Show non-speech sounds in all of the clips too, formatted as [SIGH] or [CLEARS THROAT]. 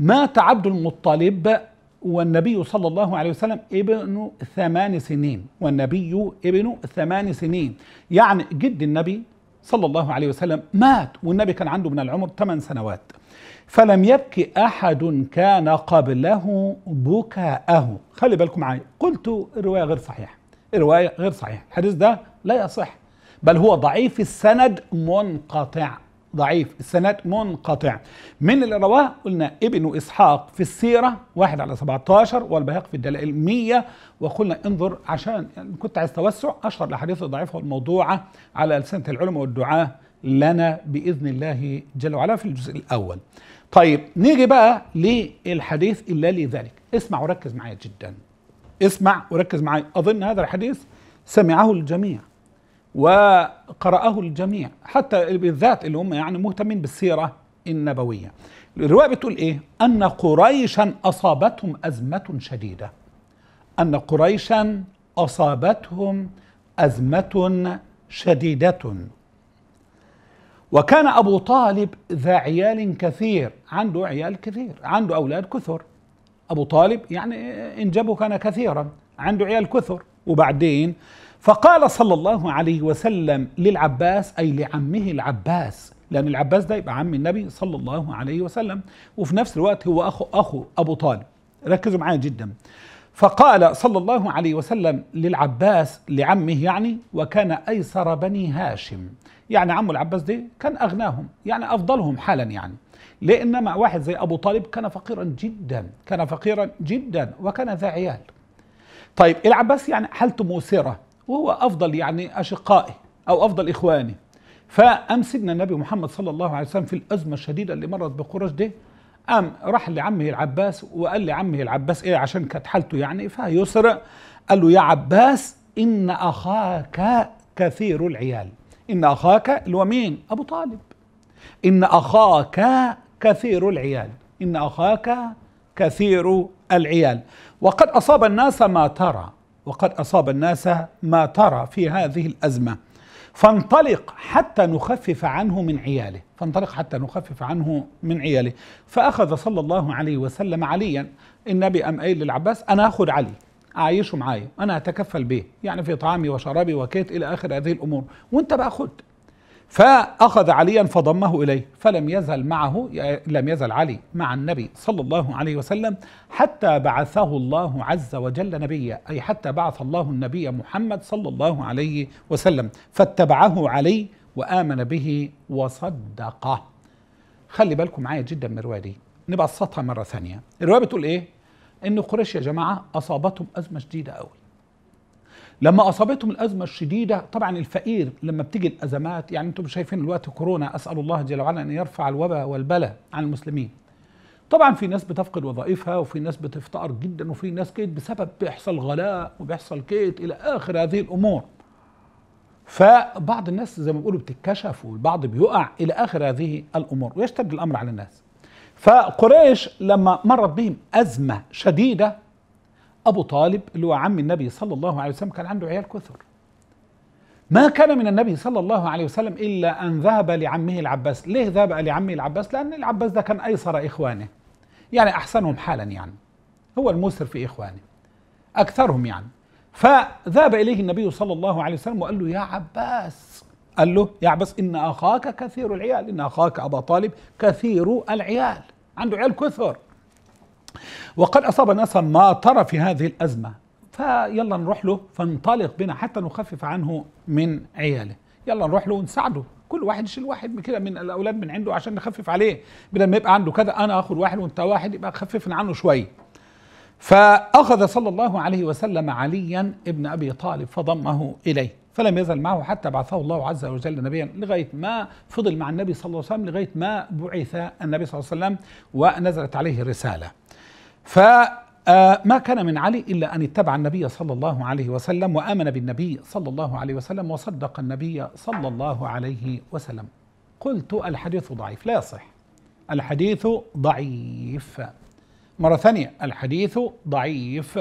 مات عبد المطلب والنبي صلى الله عليه وسلم ابن ثمان سنين والنبي ابن ثمان سنين يعني جد النبي صلى الله عليه وسلم مات والنبي كان عنده من العمر ثمان سنوات فلم يبكي أحد كان قبله بكاءه خلي بالكم معايا قلت الرواية غير صحيحة الرواية غير صحيحة الحديث ده لا يصح بل هو ضعيف السند منقطع ضعيف السند منقطع من اللي رواه قلنا ابن إسحاق في السيرة واحد على 17 والبهاق في الدلائل 100 وقلنا انظر عشان يعني كنت عايز توسع أشهر الأحاديث الضعيفة والموضوعة على ألسنة العلماء والدعاة لنا بإذن الله جل وعلا في الجزء الأول طيب نيجي بقى للحديث إلا لذلك اسمع وركز معايا جدا اسمع وركز معايا أظن هذا الحديث سمعه الجميع وقرأه الجميع حتى بالذات اللي هم يعني مهتمين بالسيرة النبوية الرواية بتقول إيه أن قريشا أصابتهم أزمة شديدة أن قريشا أصابتهم أزمة شديدة وكان أبو طالب ذا عيال كثير عنده عيال كثير عنده أولاد كثر أبو طالب يعني إنجبه كان كثيرا عنده عيال كثر وبعدين فقال صلى الله عليه وسلم للعباس أي لعمه العباس لأن العباس ده يبقى عم النبي صلى الله عليه وسلم وفي نفس الوقت هو أخو أخو أبو طالب ركزوا معايا جدا فقال صلى الله عليه وسلم للعباس لعمه يعني وكان أيسر بني هاشم يعني عمه العباس ده كان أغناهم يعني أفضلهم حالا يعني لإنما واحد زي أبو طالب كان فقيرا جدا كان فقيرا جدا وكان ذا عيال طيب العباس يعني حالته موسرة وهو أفضل يعني أشقائي أو أفضل إخواني فأم سيدنا النبي محمد صلى الله عليه وسلم في الأزمة الشديدة اللي مرت بقريش دي قام راح لعمه العباس وقال لعمه العباس إيه عشان كانت حالته يعني فيسر قال له يا عباس إن أخاك كثير العيال إن أخاك اللي هو مين؟ أبو طالب إن أخاك كثير العيال إن أخاك كثير العيال وقد أصاب الناس ما ترى وقد أصاب الناس ما ترى في هذه الأزمة فانطلق حتى نخفف عنه من عياله فانطلق حتى نخفف عنه من عياله فأخذ صلى الله عليه وسلم عليا النبي أم أيل للعباس أنا أخذ علي أعيشه معايا أنا أتكفل به يعني في طعامي وشرابي وكيت إلى آخر هذه الأمور وأنت بقى خد فأخذ عليا فضمه إليه فلم يزل معه لم يزل علي مع النبي صلى الله عليه وسلم حتى بعثه الله عز وجل نبيا أي حتى بعث الله النبي محمد صلى الله عليه وسلم فاتبعه علي وآمن به وصدقه خلي بالكم معايا جدا من الرواية دي نبسطها مرة ثانية الرواية بتقول إيه؟ إن قريش يا جماعة أصابتهم أزمة شديدة أوي لما اصابتهم الازمه الشديده طبعا الفقير لما بتيجي الازمات يعني انتم شايفين الوقت كورونا اسال الله جل وعلا ان يرفع الوباء والبلاء عن المسلمين طبعا في ناس بتفقد وظائفها وفي ناس بتفتقر جدا وفي ناس كيت بسبب بيحصل غلاء وبيحصل كيت الى اخر هذه الامور فبعض الناس زي ما بيقولوا بتتكشف والبعض بيقع الى اخر هذه الامور ويشتد الامر على الناس فقريش لما مرت بهم ازمه شديده أبو طالب اللي هو عم النبي صلى الله عليه وسلم كان عنده عيال كثر ما كان من النبي صلى الله عليه وسلم إلا أن ذهب لعمه العباس ليه ذهب لعمه العباس لأن العباس ده كان أيسر إخوانه يعني أحسنهم حالا يعني هو الموسر في إخوانه أكثرهم يعني فذهب إليه النبي صلى الله عليه وسلم وقال له يا عباس قال له يا عباس إن أخاك كثير العيال إن أخاك أبا طالب كثير العيال عنده عيال كثر وقد أصاب ناسا ما ترى في هذه الأزمة فيلا نروح له فانطلق بنا حتى نخفف عنه من عياله يلا نروح له ونساعده كل واحد يشيل واحد من كده من الاولاد من عنده عشان نخفف عليه بدل ما يبقى عنده كذا انا اخد واحد وانت واحد يبقى خففنا عنه شوي فاخذ صلى الله عليه وسلم عليا ابن ابي طالب فضمه اليه فلم يزل معه حتى بعثه الله عز وجل نبيا لغايه ما فضل مع النبي صلى الله عليه وسلم لغايه ما بعث النبي صلى الله عليه وسلم ونزلت عليه الرساله فما آه، كان من علي إلا أن اتبع النبي صلى الله عليه وسلم وآمن بالنبي صلى الله عليه وسلم وصدق النبي صلى الله عليه وسلم قلت الحديث ضعيف لا يصح الحديث ضعيف مرة ثانية الحديث ضعيف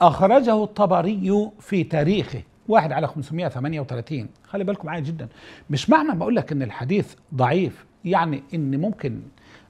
أخرجه الطبري في تاريخه واحد على 538 خلي بالكم معايا جدا مش معنى ما أقول لك إن الحديث ضعيف يعني إن ممكن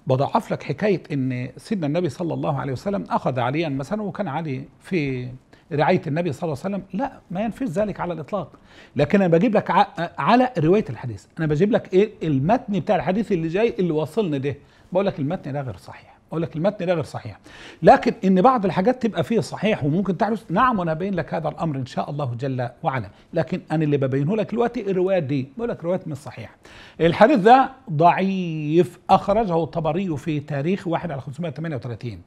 بضعف لك حكايه ان سيدنا النبي صلى الله عليه وسلم اخذ عليا مثلا وكان علي في رعايه النبي صلى الله عليه وسلم لا ما ينفيش ذلك على الاطلاق لكن انا بجيب لك على روايه الحديث انا بجيب لك ايه المتن بتاع الحديث اللي جاي اللي واصلني ده بقول لك المتن ده غير صحيح اقول لك المتن ده غير صحيح لكن ان بعض الحاجات تبقى فيه صحيح وممكن تحدث نعم وانا هبين لك هذا الامر ان شاء الله جل وعلا لكن انا اللي ببينه لك دلوقتي الروايات دي بقول لك روايات مش صحيحه الحديث ده ضعيف اخرجه الطبري في تاريخ 1 على 538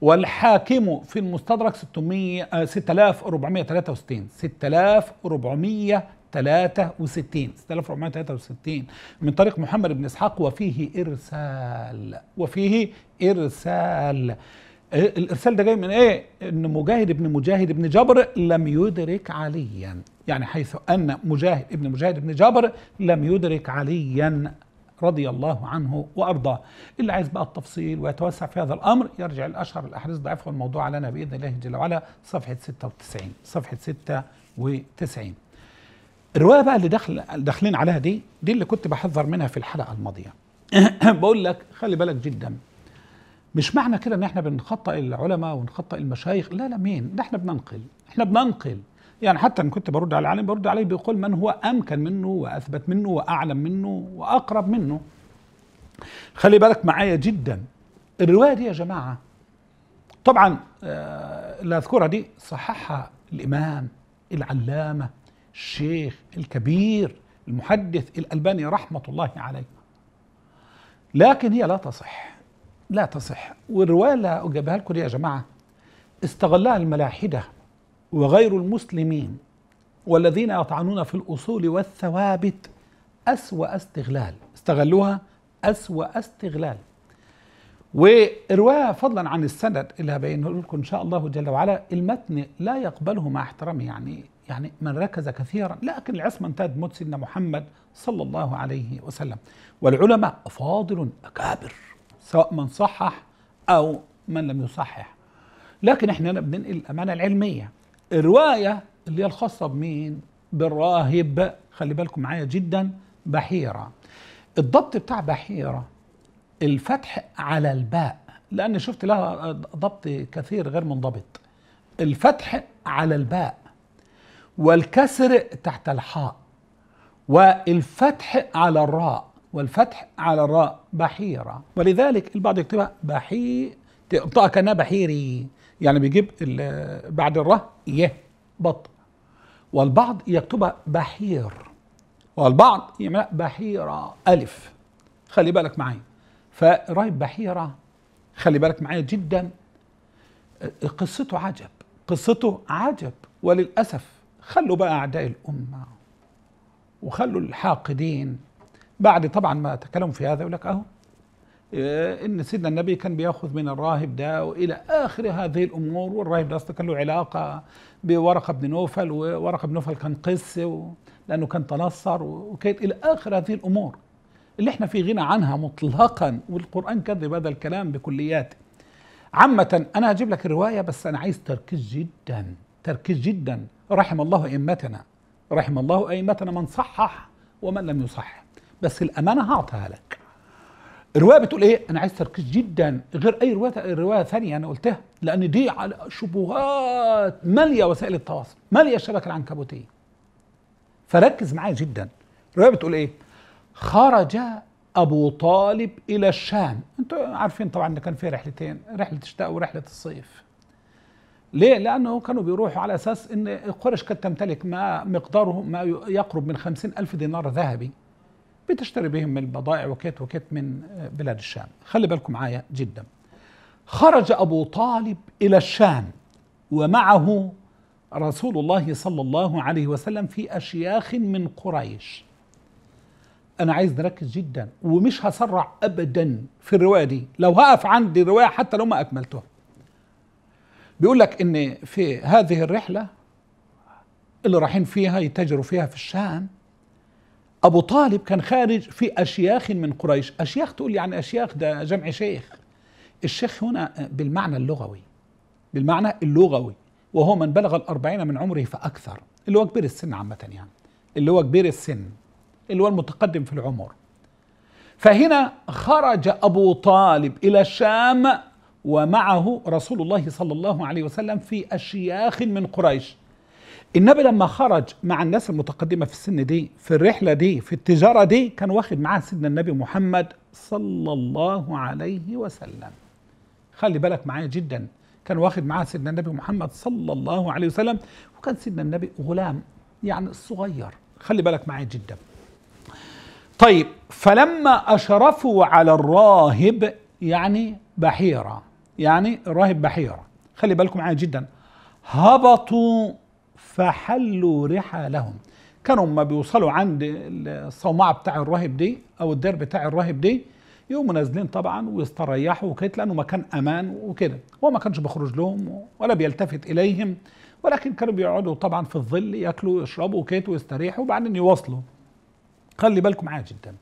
والحاكم في المستدرك 600 6463 6400 63 6463 من طريق محمد بن اسحاق وفيه ارسال وفيه ارسال آه، الارسال ده جاي من ايه ان مجاهد بن مجاهد بن جبر لم يدرك عليا يعني حيث ان مجاهد ابن مجاهد بن جبر لم يدرك عليا رضي الله عنه وارضاه اللي عايز بقى التفصيل ويتوسع في هذا الامر يرجع الاشهر الاحاديث ضعيفه والموضوع لنا باذن الله جل وعلا صفحه 96 صفحه 96 الروايه بقى اللي داخل داخلين عليها دي دي اللي كنت بحذر منها في الحلقه الماضيه [CLEARS THROAT] بقول لك خلي بالك جدا مش معنى كده ان احنا بنخطئ العلماء ونخطئ المشايخ لا لا مين ده احنا بننقل احنا بننقل يعني حتى ان كنت برد على العالم برد عليه بيقول من هو امكن منه واثبت منه واعلم منه واقرب منه خلي بالك معايا جدا الروايه دي يا جماعه طبعا آه، اللي اذكرها دي صححها الامام العلامه الشيخ الكبير المحدث الألباني رحمة الله عليه لكن هي لا تصح لا تصح والرواية اللي أجابها لكم يا جماعة استغلها الملاحدة وغير المسلمين والذين يطعنون في الأصول والثوابت أسوأ استغلال استغلوها أسوأ استغلال ورواية فضلا عن السند اللي هبينه لكم إن شاء الله جل وعلا المتن لا يقبله مع احترامه يعني يعني من ركز كثيرا لكن العصمة انتهت موت سيدنا محمد صلى الله عليه وسلم والعلماء فاضل أكابر سواء من صحح أو من لم يصحح لكن احنا هنا بننقل الأمانة العلمية الرواية اللي هي الخاصة بمين بالراهب خلي بالكم معايا جدا بحيرة الضبط بتاع بحيرة الفتح على الباء لأن شفت لها ضبط كثير غير منضبط الفتح على الباء والكسر تحت الحاء والفتح على الراء والفتح على الراء بحيرة ولذلك البعض يكتبها بحي تقطعها كأنها بحيري يعني بيجيب بعد الراء يه بط والبعض يكتبها بحير والبعض يعملها بحيرة ألف خلي بالك معايا فراي بحيرة خلي بالك معايا جدا قصته عجب قصته عجب وللأسف خلوا بقى أعداء الأمة وخلوا الحاقدين بعد طبعا ما تكلموا في هذا يقول لك أهو آه، ان سيدنا النبي كان بياخذ من الراهب ده والى اخر هذه الامور والراهب ده اصلا كان له علاقه بورقه بن نوفل وورقه بن نوفل كان قس لانه كان تنصر وكانت الى اخر هذه الامور اللي احنا في غنى عنها مطلقا والقران كذب هذا الكلام بكلياته عامة انا هجيب لك الروايه بس انا عايز تركيز جدا تركيز جدا رحم الله أئمتنا رحم الله أئمتنا من صحح ومن لم يصحح بس الأمانة هعطيها لك الروايه بتقول ايه انا عايز تركيز جدا غير اي روايه روايه ثانيه انا قلتها لان دي على شبهات ماليه وسائل التواصل ماليه الشبكه العنكبوتيه فركز معايا جدا الروايه بتقول ايه خرج ابو طالب الى الشام انتوا عارفين طبعا ان كان في رحلتين رحله الشتاء ورحله الصيف ليه؟ لأنه كانوا بيروحوا على أساس أن قريش كانت تمتلك ما مقداره ما يقرب من خمسين ألف دينار ذهبي بتشتري بهم البضائع وكيت وكيت من بلاد الشام خلي بالكم معايا جدا خرج أبو طالب إلى الشام ومعه رسول الله صلى الله عليه وسلم في أشياخ من قريش أنا عايز نركز جدا ومش هسرع أبدا في الرواية دي لو هقف عندي رواية حتى لو ما أكملتها بيقول لك ان في هذه الرحله اللي رايحين فيها يتاجروا فيها في الشام ابو طالب كان خارج في اشياخ من قريش اشياخ تقول يعني اشياخ ده جمع شيخ الشيخ هنا بالمعنى اللغوي بالمعنى اللغوي وهو من بلغ الأربعين من عمره فأكثر اللي هو كبير السن عامة يعني اللي هو كبير السن اللي هو المتقدم في العمر فهنا خرج أبو طالب إلى الشام ومعه رسول الله صلى الله عليه وسلم في أشياخ من قريش النبي لما خرج مع الناس المتقدمة في السن دي في الرحلة دي في التجارة دي كان واخد معاه سيدنا النبي محمد صلى الله عليه وسلم خلي بالك معايا جدا كان واخد معاه سيدنا النبي محمد صلى الله عليه وسلم وكان سيدنا النبي غلام يعني الصغير خلي بالك معايا جدا طيب فلما أشرفوا على الراهب يعني بحيرة يعني راهب بحيرة خلي بالكم معايا جدا هبطوا فحلوا رحالهم كانوا ما بيوصلوا عند الصومعة بتاع الراهب دي أو الدير بتاع الراهب دي يقوموا نازلين طبعا ويستريحوا وكده لأنه مكان أمان وكده هو ما كانش بيخرج لهم ولا بيلتفت إليهم ولكن كانوا بيقعدوا طبعا في الظل ياكلوا يشربوا وكده ويستريحوا وبعدين يواصلوا خلي بالكم معايا جدا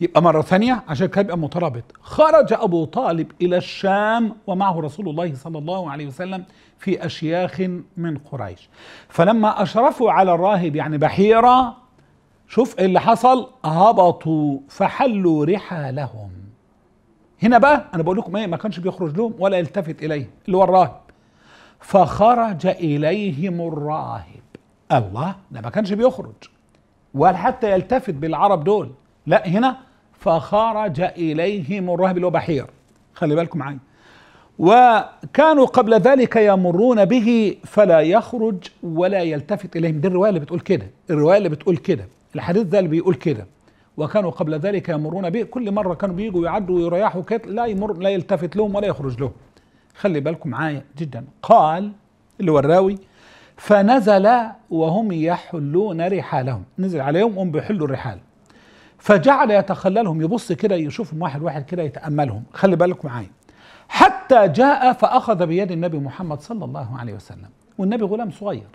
يبقى مرة ثانية عشان كده يبقى مترابط خرج أبو طالب إلى الشام ومعه رسول الله صلى الله عليه وسلم في أشياخ من قريش فلما أشرفوا على الراهب يعني بحيرة شوف إيه اللي حصل هبطوا فحلوا رحالهم هنا بقى أنا بقول لكم إيه ما كانش بيخرج لهم ولا يلتفت إليه اللي هو الراهب فخرج إليهم الراهب الله ده ما كانش بيخرج ولا حتى يلتفت بالعرب دول لا هنا فخرج إليهم الراهب اللي هو بحير خلي بالكم معايا وكانوا قبل ذلك يمرون به فلا يخرج ولا يلتفت إليهم دي الرواية اللي بتقول كده الرواية اللي بتقول كده الحديث ده اللي بيقول كده وكانوا قبل ذلك يمرون به كل مرة كانوا بيجوا يعدوا ويريحوا كده لا يمر لا يلتفت لهم ولا يخرج لهم خلي بالكم معايا جدا قال اللي هو الراوي فنزل وهم يحلون رحالهم نزل عليهم وهم بيحلوا الرحال فجعل يتخللهم يبص كده يشوفهم واحد واحد كده يتأملهم خلي بالك معايا حتى جاء فأخذ بيد النبي محمد صلى الله عليه وسلم والنبي غلام صغير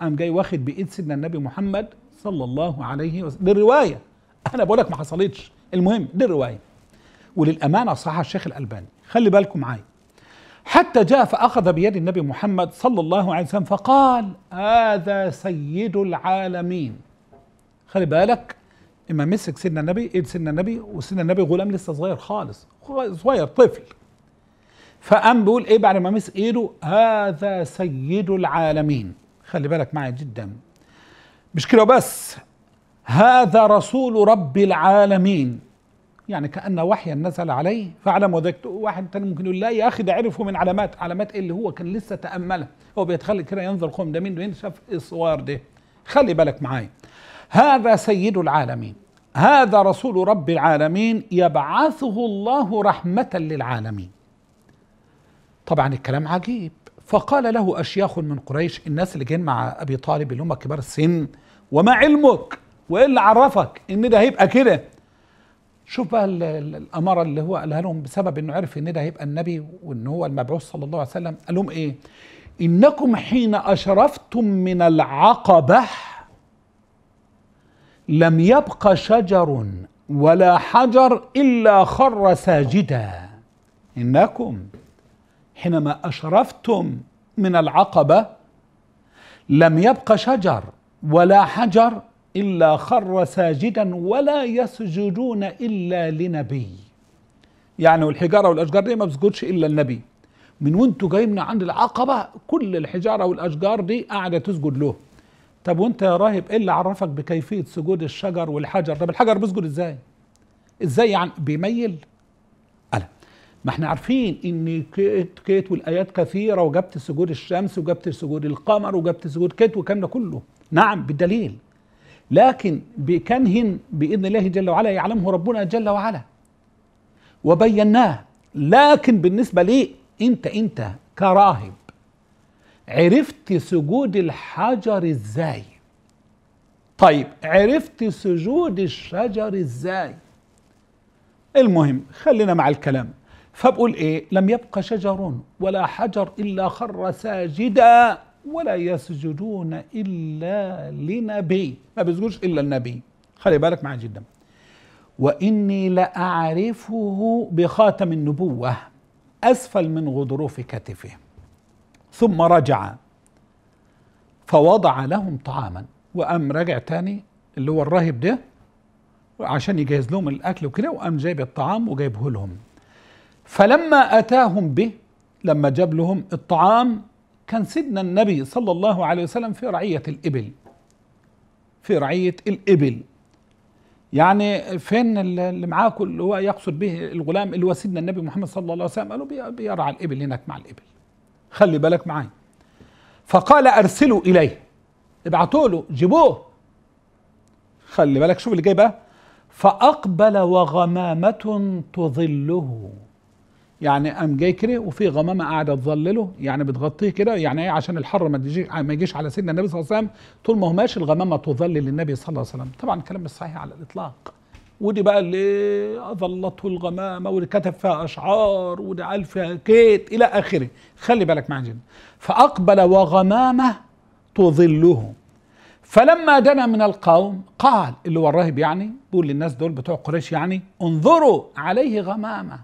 قام جاي واخد بإيد سيدنا النبي محمد صلى الله عليه وسلم دي الرواية أنا بقول لك ما حصلتش المهم دي الرواية وللأمانة صح الشيخ الألباني خلي بالكم معايا حتى جاء فأخذ بيد النبي محمد صلى الله عليه وسلم فقال هذا سيد العالمين خلي بالك اما مسك سيدنا النبي ايد سيدنا النبي وسيدنا النبي غلام لسه صغير خالص صغير طفل فقام بيقول ايه بعد ما مسك ايده هذا سيد العالمين خلي بالك معايا جدا مش كده بس هذا رسول رب العالمين يعني كأن وحيا نزل عليه فعلم وذاك واحد تاني ممكن يقول لا يا أخي ده عرفه من علامات علامات ايه اللي هو كان لسه تأملها هو بيتخلي كده ينظر قوم ده مين ده شاف الصور ده خلي بالك معايا هذا سيد العالمين هذا رسول رب العالمين يبعثه الله رحمه للعالمين طبعا الكلام عجيب فقال له اشياخ من قريش الناس اللي جايين مع ابي طالب اللي هم كبار السن وما علمك وايه اللي عرفك ان ده هيبقى كده شوف بقى الاماره اللي هو قالها لهم بسبب انه عرف ان ده هيبقى النبي وان هو المبعوث صلى الله عليه وسلم قال لهم ايه انكم حين اشرفتم من العقبه لم يبق شجر ولا حجر إلا خر ساجدا إنكم حينما أشرفتم من العقبة لم يبق شجر ولا حجر إلا خر ساجدا ولا يسجدون إلا لنبي يعني والحجارة والأشجار دي ما بتسجدش إلا النبي من وانتوا جايين من عند العقبة كل الحجارة والأشجار دي قاعدة تسجد له طب وانت يا راهب ايه اللي عرفك بكيفيه سجود الشجر والحجر طب الحجر بيسجد ازاي ازاي يعني بيميل ألا ما احنا عارفين ان كيت كيت والايات كثيره وجبت سجود الشمس وجبت سجود القمر وجبت سجود كيت والكلام ده كله نعم بالدليل لكن بكنه باذن الله جل وعلا يعلمه ربنا جل وعلا وبيناه لكن بالنسبه ليه انت انت كراهب عرفت سجود الحجر ازاي طيب عرفت سجود الشجر ازاي المهم خلينا مع الكلام فبقول ايه لم يبق شجر ولا حجر الا خر ساجدا ولا يسجدون الا لنبي ما بيسجدوش الا النبي خلي بالك معايا جدا واني لاعرفه بخاتم النبوه اسفل من غضروف كتفه ثم رجع فوضع لهم طعاما وقام راجع تاني اللي هو الراهب ده عشان يجهز لهم الاكل وكده وقام جايب الطعام وجايبه لهم فلما اتاهم به لما جاب لهم الطعام كان سيدنا النبي صلى الله عليه وسلم في رعيه الابل في رعيه الابل يعني فين اللي معاه اللي هو يقصد به الغلام اللي هو سيدنا النبي محمد صلى الله عليه وسلم قالوا بيرعى الابل هناك مع الابل خلي بالك معايا فقال ارسلوا اليه ابعتوا له جيبوه خلي بالك شوف اللي جاي بقى فاقبل وغمامه تظله يعني قام جاي كده وفي غمامه قاعده تظلله يعني بتغطيه كده يعني ايه عشان الحر ما يجيش ما يجيش على سيدنا النبي صلى الله عليه وسلم طول ما هماش الغمامه تظلل النبي صلى الله عليه وسلم طبعا الكلام مش صحيح على الاطلاق ودي بقى اللي اظلته الغمامه ودي كتب فيها اشعار ودي قال فيها كيت الى اخره خلي بالك معي جدا فاقبل وغمامه تظله فلما دنا من القوم قال اللي هو الراهب يعني بيقول للناس دول بتوع قريش يعني انظروا عليه غمامه